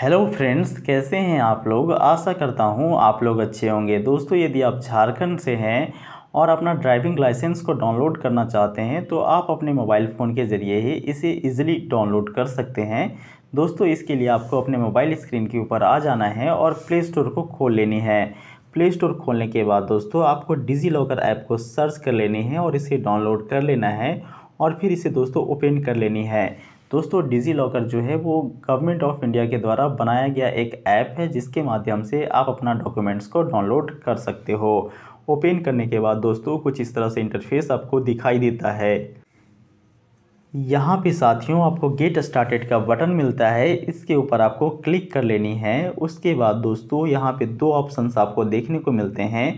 hello friends कैसे हैं आप लोग आशा करता हूं आप लोग अच्छे होंगे दोस्तों यदि आप झारखंड से हैं और अपना ड्राइविंग लाइसेंस को डाउनलोड करना चाहते हैं तो आप अपने मोबाइल फ़ोन के ज़रिए ही इसे इजीली डाउनलोड कर सकते हैं दोस्तों इसके लिए आपको अपने मोबाइल स्क्रीन के ऊपर आ जाना है और प्ले स्टोर को खोल लेनी है प्ले स्टोर खोलने के बाद दोस्तों आपको डिजी लॉकर ऐप को सर्च कर लेनी है और इसे डाउनलोड कर लेना है और फिर इसे दोस्तों ओपन कर लेनी है दोस्तों डिजी लॉकर जो है वो गवर्नमेंट ऑफ इंडिया के द्वारा बनाया गया एक ऐप है जिसके माध्यम से आप अपना डॉक्यूमेंट्स को डाउनलोड कर सकते हो ओपन करने के बाद दोस्तों कुछ इस तरह से इंटरफेस आपको दिखाई देता है यहाँ पे साथियों आपको गेट स्टार्टेड का बटन मिलता है इसके ऊपर आपको क्लिक कर लेनी है उसके बाद दोस्तों यहाँ पे दो ऑप्शंस आपको देखने को मिलते हैं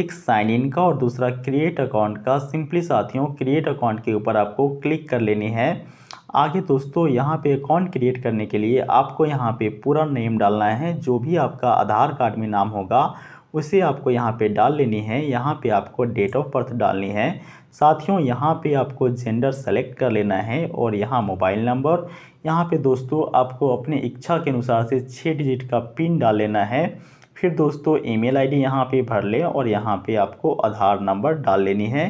एक साइन इन का और दूसरा क्रिएट अकाउंट का सिंपली साथियों क्रिएट अकाउंट के ऊपर आपको क्लिक कर लेनी है आगे दोस्तों यहाँ पे अकाउंट क्रिएट करने के लिए आपको यहाँ पे पूरा नेम डालना है जो भी आपका आधार कार्ड में नाम होगा उसे आपको यहाँ पे डाल लेनी है यहाँ पे आपको डेट ऑफ बर्थ डालनी है साथियों यहाँ पे आपको जेंडर सेलेक्ट कर लेना है और यहाँ मोबाइल नंबर यहाँ पे दोस्तों आपको अपने इच्छा के अनुसार से छः डिजिट का पिन डाल लेना है फिर दोस्तों ईमेल आईडी यहाँ पर भर लें और यहाँ पे आपको आधार नंबर डाल लेनी है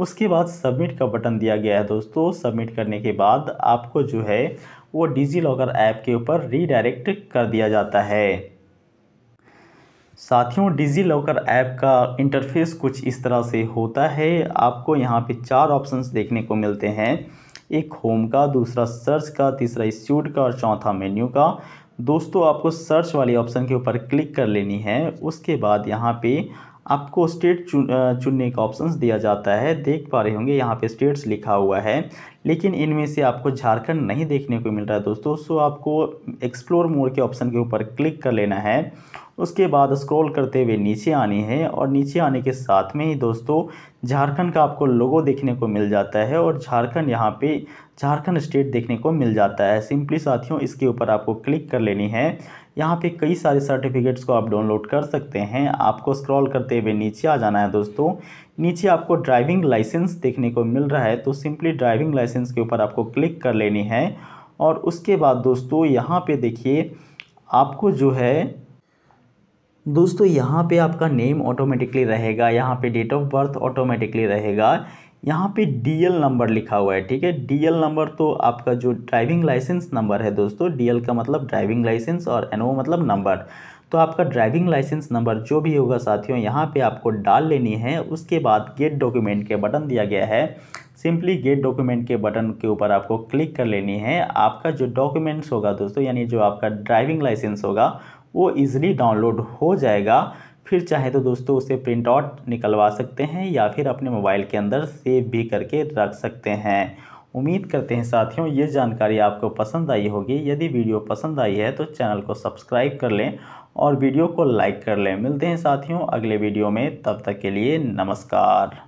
उसके बाद सबमिट का बटन दिया गया है दोस्तों सबमिट करने के बाद आपको जो है वो डिजी लॉकर ऐप के ऊपर रीडायरेक्ट कर दिया जाता है साथियों डिजी लॉकर ऐप का इंटरफेस कुछ इस तरह से होता है आपको यहाँ पे चार ऑप्शंस देखने को मिलते हैं एक होम का दूसरा सर्च का तीसरा इंस्टीट्यूट का और चौथा मेन्यू का दोस्तों आपको सर्च वाले ऑप्शन के ऊपर क्लिक कर लेनी है उसके बाद यहाँ पे आपको स्टेट चुन चुनने का ऑप्शंस दिया जाता है देख पा रहे होंगे यहाँ पे स्टेट्स लिखा हुआ है लेकिन इनमें से आपको झारखंड नहीं देखने को मिल रहा है दोस्तों सो आपको एक्सप्लोर मोर के ऑप्शन के ऊपर क्लिक कर लेना है उसके बाद स्क्रॉल करते हुए नीचे आनी है और नीचे आने के साथ में ही दोस्तों झारखंड का आपको लोगो देखने को मिल जाता है और झारखंड यहाँ पे झारखंड स्टेट देखने को मिल जाता है सिंपली साथियों इसके ऊपर आपको क्लिक कर लेनी है यहाँ पे कई सारे सर्टिफिकेट्स को आप डाउनलोड कर सकते हैं आपको स्क्रॉल करते हुए नीचे आ जाना है दोस्तों नीचे आपको ड्राइविंग लाइसेंस देखने को मिल रहा है तो सिंपली ड्राइविंग लाइसेंस के ऊपर आपको क्लिक कर लेनी है और उसके बाद दोस्तों यहाँ पे देखिए आपको जो है दोस्तों यहाँ पे आपका नेम ऑटोमेटिकली रहेगा यहाँ पे डेट ऑफ बर्थ ऑटोमेटिकली रहेगा यहाँ पे डीएल नंबर लिखा हुआ है ठीक है डीएल नंबर तो आपका जो ड्राइविंग लाइसेंस नंबर है दोस्तों डीएल का मतलब ड्राइविंग लाइसेंस और एनओ मतलब नंबर तो आपका ड्राइविंग लाइसेंस नंबर जो भी होगा साथियों यहाँ पे आपको डाल लेनी है उसके बाद गेट डॉक्यूमेंट के बटन दिया गया है सिंपली गेट डॉक्यूमेंट के बटन के ऊपर आपको क्लिक कर लेनी है आपका जो डॉक्यूमेंट्स होगा दोस्तों यानी जो आपका ड्राइविंग लाइसेंस होगा वो ईज़िली डाउनलोड हो जाएगा फिर चाहे तो दोस्तों उसे प्रिंट आउट निकलवा सकते हैं या फिर अपने मोबाइल के अंदर सेव भी करके रख सकते हैं उम्मीद करते हैं साथियों ये जानकारी आपको पसंद आई होगी यदि वीडियो पसंद आई है तो चैनल को सब्सक्राइब कर लें और वीडियो को लाइक कर लें मिलते हैं साथियों अगले वीडियो में तब तक के लिए नमस्कार